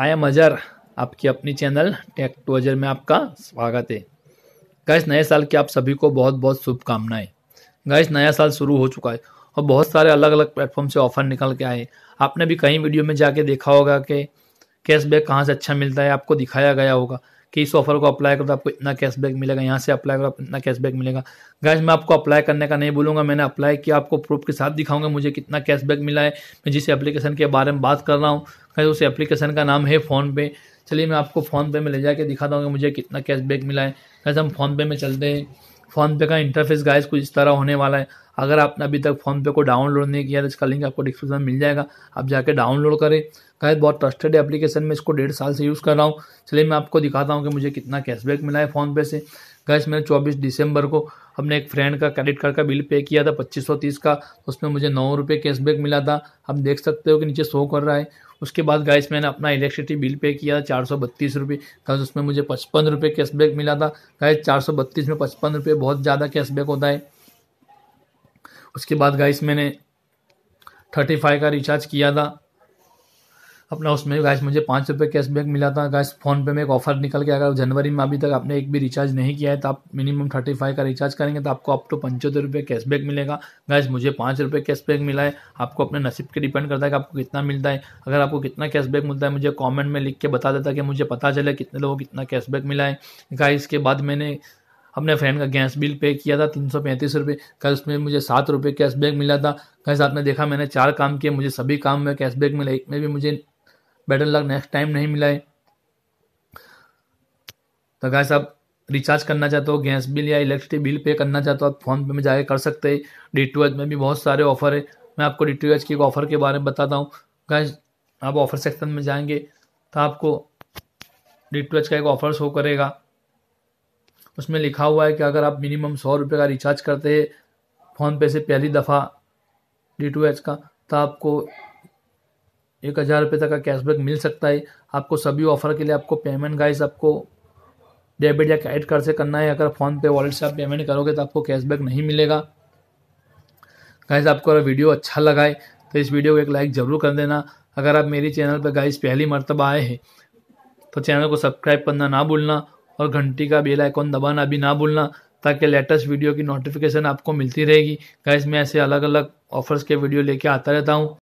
I am अजर आपकी अपनी चैनल टेक टू अजर में आपका स्वागत है गैस नए साल की आप सभी को बहुत बहुत शुभकामनाएं गैस नया साल शुरू हो चुका है और बहुत सारे अलग अलग प्लेटफॉर्म से ऑफर निकल के आए आपने भी कई वीडियो में जाके देखा होगा कि कैशबैक कहाँ से अच्छा मिलता है आपको दिखाया गया होगा कि इस ऑफर को अप्लाई करो तो आपको इतना कैशबैक मिलेगा यहाँ से अप्लाई करो आपको इतना कैशबैक मिलेगा गैस मैं आपको अप्लाई करने का नहीं बोलूँगा मैंने अप्लाई किया आपको प्रूफ के साथ दिखाऊंगा मुझे कितना कैशबैक मिला है मैं जिस एप्लीकेशन के बारे में बात कर रहा हूँ गैस उस एप्लीकेशन का नाम है फ़ोनपे चलिए मैं आपको फ़ोनपे में ले जाकर दिखाता हूँ कि मुझे कितना कैशबैक मिला है गैस हम फ़ोनपे में चलते हैं फ़ोनपे का इंटरफेस गाइस कुछ इस तरह होने वाला है अगर आपने अभी तक फ़ोन पे को डाउनलोड नहीं किया तो इसका लिंक आपको डिस्क्रिप्शन मिल जाएगा आप जाके डाउनलोड करें शायद बहुत ट्रस्टेड एप्लीकेशन में इसको डेढ़ साल से यूज़ कर रहा हूँ चलिए मैं आपको दिखाता हूँ कि मुझे कितना कैशबैक मिला है फ़ोनपे से गैस मैंने चौबीस दिसंबर को अपने एक फ्रेंड का क्रेडिट कार्ड का बिल पे किया था पच्चीस सौ तीस का उसमें मुझे नौ रुपये कैशबैक मिला था आप देख सकते हो कि नीचे शो कर रहा है उसके बाद गैस मैंने अपना इलेक्ट्रिसिटी बिल पे किया था चार सौ बत्तीस रुपये गैस उसमें मुझे पचपन रुपये कैशबैक मिला था गैस चार सौ बत्तीस में पचपन रुपये बहुत ज़्यादा कैशबैक होता है उसके बाद गाइस मैंने थर्टी फाइव का रिचार्ज किया था अपना उसमें गाइस मुझे पाँच रुपये कैशबैक मिला था गाइस फ़ोन पे में एक ऑफर निकल के अगर जनवरी में अभी तक आपने एक भी रिचार्ज नहीं किया है तो आप मिनिमम थर्टी फाइव का रिचार्ज करेंगे तो आपको अप टू पंचहत्तर रुपये कैशबैक मिलेगा गैस मुझे पाँच रुपये कैशबैक मिला है आपको अपने नसीब के डिपेंड करता है कि आपको कितना मिलता है अगर आपको कितना कैशबैक मिलता है मुझे कॉमेंट में लिख के बता देता कि मुझे पता चले कितने लोगों को कितना कैशबैक मिला है गाइस के बाद मैंने अपने फ्रेंड का गैस बिल पे किया था तीन सौ पैंतीस रुपये कल उसमें मुझे सात रुपये कैशबैक मिला था कल साथ में देखा मैंने चार काम किए मुझे सभी काम में कैशबैक मिला एक में भी मुझे बेटर लग नेक्स्ट टाइम नहीं मिला है तो गाय साहब रिचार्ज करना चाहते हो गैस बिल या इलेक्ट्रिसिटी बिल पे करना चाहते हो आप फ़ोन पे में जाके कर सकते हैं डी टू एच में भी बहुत सारे ऑफर है मैं आपको डी टू एच के ऑफर के बारे में बताता हूँ गाइस आप ऑफर सेक्शन में जाएंगे तो आपको डी टू एच का एक ऑफर शो करेगा उसमें लिखा हुआ है कि अगर आप मिनिमम सौ रुपये का रिचार्ज करते हैं फ़ोनपे से पहली दफ़ा डी टू एच का तो आपको एक हज़ार रुपये तक का कैशबैक मिल सकता है आपको सभी ऑफर के लिए आपको पेमेंट गाइस आपको डेबिट या क्रेडिट कार्ड से करना है अगर फ़ोनपे वॉलेट से आप पेमेंट करोगे तो आपको कैशबैक नहीं मिलेगा गाइस आपको अगर वीडियो अच्छा लगा है तो इस वीडियो को एक लाइक ज़रूर कर देना अगर आप मेरी चैनल पर गाइस पहली मरतबा आए हैं तो चैनल को सब्सक्राइब करना ना भूलना और घंटी का बेल आइकॉन दबाना भी ना भूलना ताकि लेटेस्ट वीडियो की नोटिफिकेशन आपको मिलती रहेगी गाइस मैं ऐसे अलग अलग ऑफर्स के वीडियो लेके आता रहता हूँ